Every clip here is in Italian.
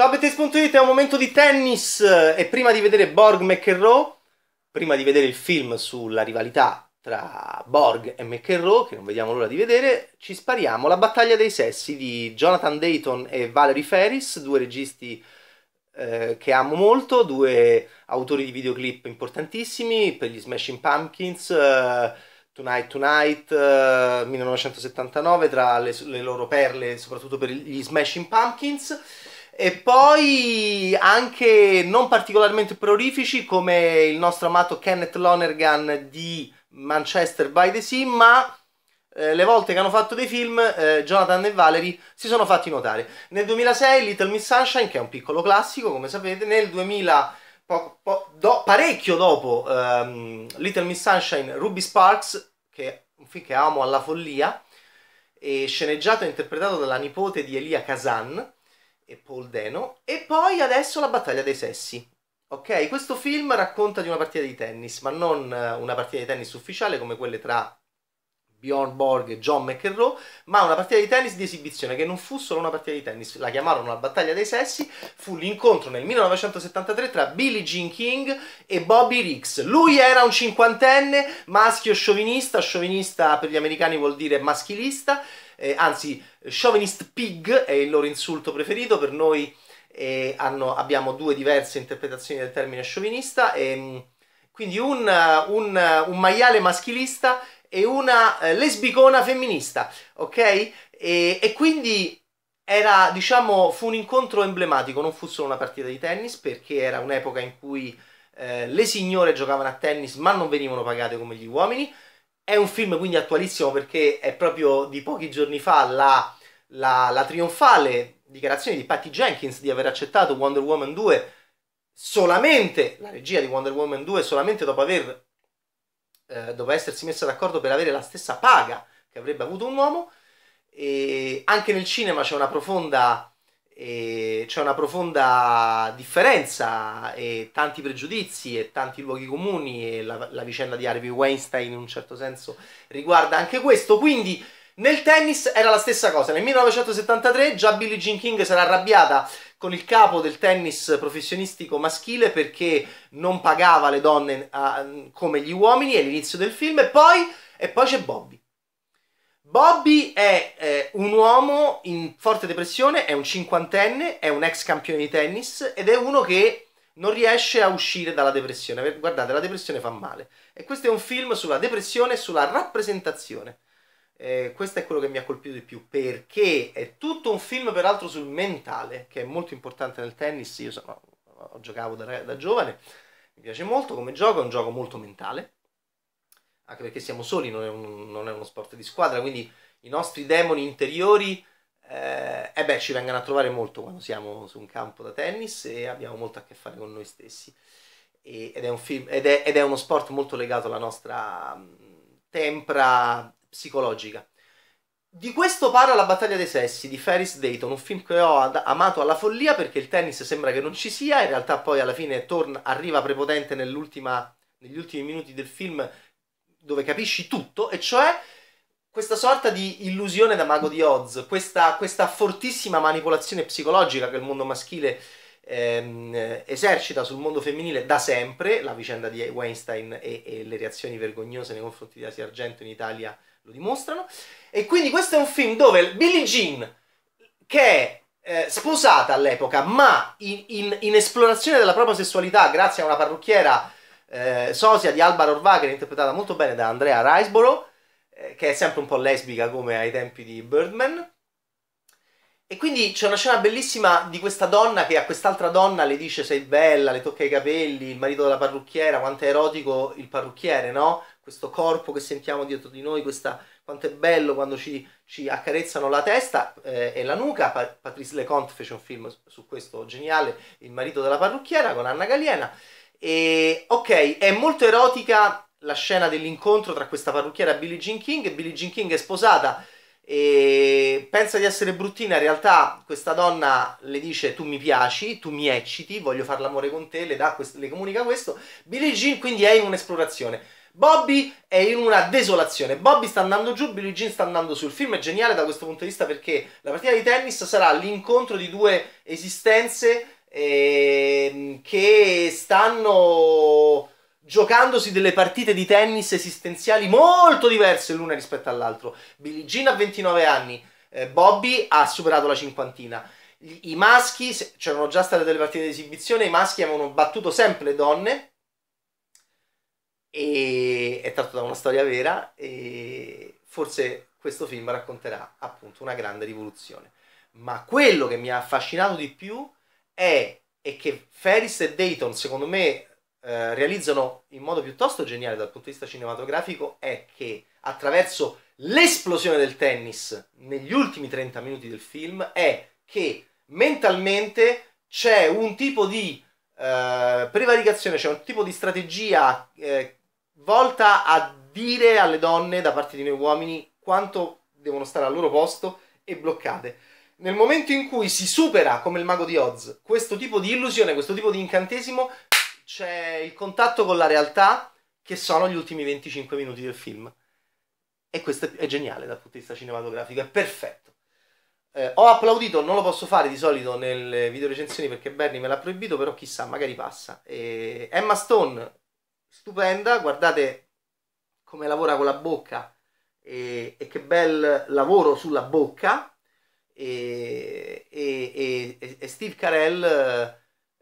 Ciao Betes.it, è un momento di tennis e prima di vedere Borg McEnroe, prima di vedere il film sulla rivalità tra Borg e McEnroe, che non vediamo l'ora di vedere, ci spariamo la battaglia dei sessi di Jonathan Dayton e Valerie Ferris, due registi eh, che amo molto, due autori di videoclip importantissimi per gli Smashing Pumpkins, eh, Tonight Tonight, eh, 1979, tra le, le loro perle, soprattutto per gli Smashing Pumpkins e poi anche non particolarmente prolifici come il nostro amato Kenneth Lonergan di Manchester by the Sea, ma eh, le volte che hanno fatto dei film eh, Jonathan e Valerie si sono fatti notare. Nel 2006 Little Miss Sunshine, che è un piccolo classico come sapete, nel 2000 po- po- do- parecchio dopo ehm, Little Miss Sunshine, Ruby Sparks, che è un film che amo alla follia, e sceneggiato e interpretato dalla nipote di Elia Kazan e Paul Deno. E poi adesso la battaglia dei sessi. Ok, questo film racconta di una partita di tennis, ma non eh, una partita di tennis ufficiale come quelle tra Bjorn Borg e John McEnroe, ma una partita di tennis di esibizione che non fu solo una partita di tennis, la chiamarono la battaglia dei sessi, fu l'incontro nel 1973 tra Billie Jean King e Bobby Riggs. Lui era un cinquantenne, maschio sciovinista, sciovinista per gli americani vuol dire maschilista, eh, anzi chauvinist pig è il loro insulto preferito, per noi eh, hanno, abbiamo due diverse interpretazioni del termine sciovinista, e, ehm, quindi un, un, un maiale maschilista e una eh, lesbicona femminista, ok? E, e, quindi era, diciamo, fu un incontro emblematico, non fu solo una partita di tennis perché era un'epoca in cui eh, le signore giocavano a tennis ma non venivano pagate come gli uomini. È un film quindi attualissimo perché è proprio di pochi giorni fa la, la, la trionfale dichiarazione di Patty Jenkins di aver accettato Wonder Woman 2 solamente, la regia di Wonder Woman 2 solamente dopo aver eh, doveva essersi messa d'accordo per avere la stessa paga che avrebbe avuto un uomo. E anche nel cinema c'è una profonda, eh, c'è una profonda differenza e tanti pregiudizi e tanti luoghi comuni e la, la vicenda di Harvey Weinstein in un certo senso riguarda anche questo. Quindi nel tennis era la stessa cosa. Nel 1973 già Billie Jean King si era arrabbiata con il capo del tennis professionistico maschile perché non pagava le donne uh, come gli uomini, all'inizio del film, e poi, e poi c'è Bobby. Bobby è eh, un uomo in forte depressione, è un cinquantenne, è un ex campione di tennis ed è uno che non riesce a uscire dalla depressione. Guardate, la depressione fa male. E questo è un film sulla depressione e sulla rappresentazione. Eh, questo è quello che mi ha colpito di più perché è tutto un film peraltro sul mentale che è molto importante nel tennis io sono, giocavo da, da giovane mi piace molto come gioco è un gioco molto mentale anche perché siamo soli non è, un, non è uno sport di squadra quindi i nostri demoni interiori eh, eh beh, ci vengono a trovare molto quando siamo su un campo da tennis e abbiamo molto a che fare con noi stessi e, ed, è film, ed, è, ed è uno sport molto legato alla nostra tempra psicologica. Di questo parla La battaglia dei sessi di Ferris Dayton, un film che ho ad- amato alla follia perché il tennis sembra che non ci sia, in realtà poi alla fine torna, arriva prepotente negli ultimi minuti del film dove capisci tutto, e cioè questa sorta di illusione da mago di Oz, questa, questa fortissima manipolazione psicologica che il mondo maschile ehm, esercita sul mondo femminile da sempre la vicenda di Weinstein e, e le reazioni vergognose nei confronti di Asia Argento in Italia lo dimostrano. E quindi questo è un film dove Billie Jean, che è eh, sposata all'epoca, ma in, in, in, esplorazione della propria sessualità grazie a una parrucchiera eh, sosia di Alba Rohrwacher, interpretata molto bene da Andrea Riseborough, eh, che è sempre un po' lesbica come ai tempi di Birdman, e quindi c'è una scena bellissima di questa donna che a quest'altra donna le dice sei bella, le tocca i capelli, il marito della parrucchiera, quanto è erotico il parrucchiere, no? Questo corpo che sentiamo dietro di noi, questa, quanto è bello quando ci, ci accarezzano la testa eh, e la nuca. Pa- Patrice Leconte fece un film su questo geniale, Il marito della parrucchiera con Anna Galiena. E ok, è molto erotica la scena dell'incontro tra questa parrucchiera e Billie Jean King. Billie Jean King è sposata e pensa di essere bruttina, in realtà questa donna le dice tu mi piaci, tu mi ecciti, voglio fare l'amore con te, le, questo, le comunica questo. Billie Jean quindi è in un'esplorazione. Bobby è in una desolazione. Bobby sta andando giù, Billie Jean sta andando su. Il film è geniale da questo punto di vista perché la partita di tennis sarà l'incontro di due esistenze eh, che stanno giocandosi delle partite di tennis esistenziali molto diverse l'una rispetto all'altra. Billie Jean ha 29 anni, eh, Bobby ha superato la cinquantina. I maschi, c'erano già state delle partite di esibizione, i maschi avevano battuto sempre le donne, e è tratto da una storia vera e forse questo film racconterà appunto una grande rivoluzione. Ma quello che mi ha affascinato di più è, è che Ferris e Dayton, secondo me, eh, realizzano in modo piuttosto geniale dal punto di vista cinematografico, è che attraverso L'esplosione del tennis negli ultimi 30 minuti del film è che mentalmente c'è un tipo di eh, prevaricazione, c'è un tipo di strategia eh, volta a dire alle donne da parte di noi uomini quanto devono stare al loro posto e bloccate. Nel momento in cui si supera, come il mago di Oz, questo tipo di illusione, questo tipo di incantesimo, c'è il contatto con la realtà che sono gli ultimi 25 minuti del film. E questo è, geniale dal punto di vista cinematografico, è perfetto. Eh, ho applaudito, non lo posso fare di solito nelle video recensioni perché Bernie me l'ha proibito, però chissà, magari passa. E Emma Stone, stupenda, guardate come lavora con la bocca e, e che bel lavoro sulla bocca. E, e Steve Carell eh,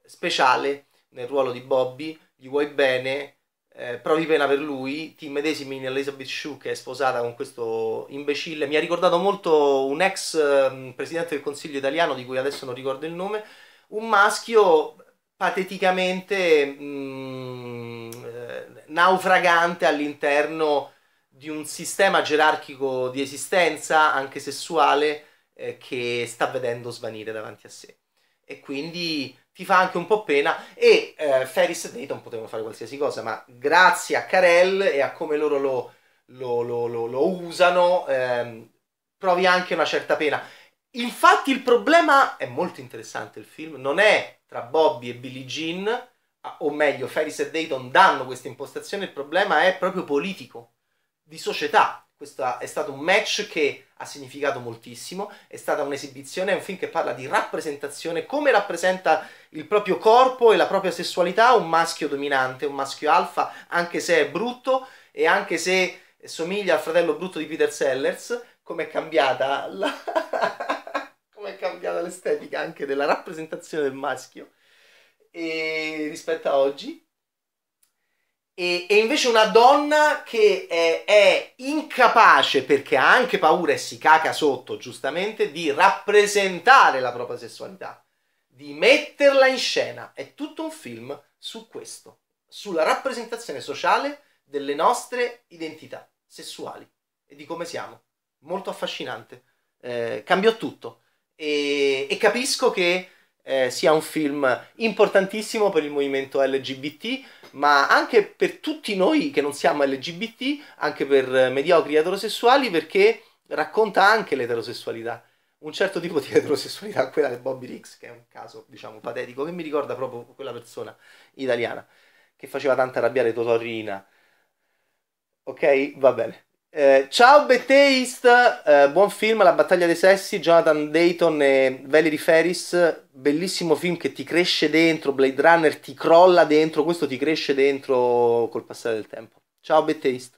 speciale nel ruolo di Bobby, gli vuoi bene, eh, provi pena per lui, ti medesimi in Elizabeth Shue che è sposata con questo imbecille, mi ha ricordato molto un ex eh, presidente del Consiglio italiano di cui adesso non ricordo il nome, un maschio pateticamente mh, mm, eh, naufragante all'interno di un sistema gerarchico di esistenza, anche sessuale, eh, che sta vedendo svanire davanti a sé. E quindi ti fa anche un po' pena e eh, Ferris e Dayton potevano fare qualsiasi cosa, ma grazie a Carell e a come loro lo, lo, lo, lo usano ehm, provi anche una certa pena. Infatti il problema è molto interessante il film, non è tra Bobby e Billie Jean, o meglio Ferris e Dayton danno questa impostazione, il problema è proprio politico, di società, questo è stato un match che ha significato moltissimo, è stata un'esibizione, è un film che parla di rappresentazione, come rappresenta il proprio corpo e la propria sessualità un maschio dominante, un maschio alfa, anche se è brutto e anche se somiglia al fratello brutto di Peter Sellers, com'è cambiata la... com'è cambiata l'estetica anche della rappresentazione del maschio e... rispetto a oggi e, e invece una donna che è, eh, è, incapace, perché ha anche paura e si caca sotto, giustamente, di rappresentare la propria sessualità, di metterla in scena. È tutto un film su questo, sulla rappresentazione sociale delle nostre identità sessuali e di come siamo. Molto affascinante. Eh, cambiò tutto. E, e capisco che eh, sia un film importantissimo per il movimento LGBT, ma anche per tutti noi che non siamo LGBT, anche per eh, mediocri eterosessuali, perché racconta anche l'eterosessualità. Un certo tipo di eterosessualità, quella di Bobby Riggs, che è un caso, diciamo, patetico, che mi ricorda proprio quella persona italiana che faceva tanto arrabbiare Totò Totorina. Ok? Va bene. Eh, ciao Betteist, eh, buon film La battaglia dei sessi, Jonathan Dayton e Valerie Ferris, bellissimo film che ti cresce dentro, Blade Runner ti crolla dentro, questo ti cresce dentro col passare del tempo. Ciao Betteist.